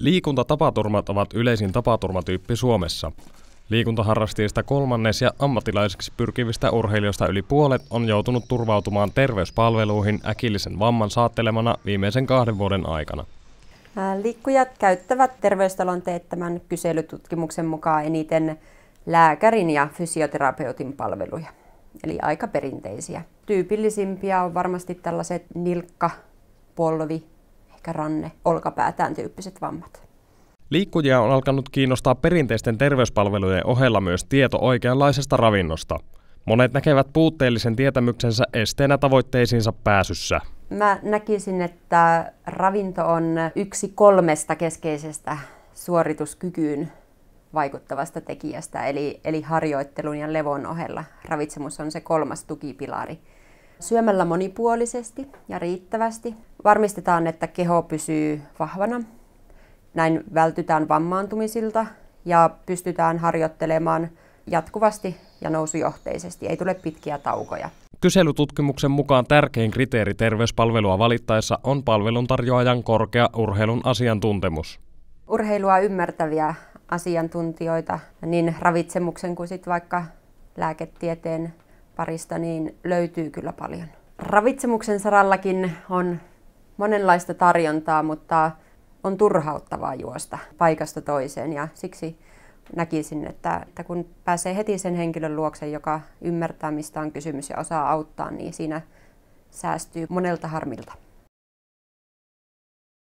Liikuntatapaturmat ovat yleisin tapaturmatyyppi Suomessa. Liikuntaharrastajista kolmannes ja ammattilaiseksi pyrkivistä urheilijoista yli puolet on joutunut turvautumaan terveyspalveluihin äkillisen vamman saattelemana viimeisen kahden vuoden aikana. Liikkujat käyttävät terveystalon teettämän kyselytutkimuksen mukaan eniten lääkärin ja fysioterapeutin palveluja. Eli aika perinteisiä. Tyypillisimpia on varmasti tällaiset nilkka, polvi, ehkä ranne, olkapää, tämän tyyppiset vammat. Liikkujia on alkanut kiinnostaa perinteisten terveyspalvelujen ohella myös tieto oikeanlaisesta ravinnosta. Monet näkevät puutteellisen tietämyksensä esteenä tavoitteisiinsa pääsyssä. Mä näkisin, että ravinto on yksi kolmesta keskeisestä suorituskykyyn vaikuttavasta tekijästä, eli, eli harjoittelun ja levon ohella. Ravitsemus on se kolmas tukipilari. Syömällä monipuolisesti ja riittävästi varmistetaan, että keho pysyy vahvana. Näin vältytään vammaantumisilta ja pystytään harjoittelemaan jatkuvasti ja nousujohteisesti. Ei tule pitkiä taukoja. Kyselytutkimuksen mukaan tärkein kriteeri terveyspalvelua valittaessa on palveluntarjoajan korkea urheilun asiantuntemus. Urheilua ymmärtäviä asiantuntijoita niin ravitsemuksen kuin sit vaikka lääketieteen parista, niin löytyy kyllä paljon. Ravitsemuksen sarallakin on monenlaista tarjontaa, mutta on turhauttavaa juosta paikasta toiseen ja siksi näkisin, että, että kun pääsee heti sen henkilön luokse, joka ymmärtää mistä on kysymys ja osaa auttaa, niin siinä säästyy monelta harmilta.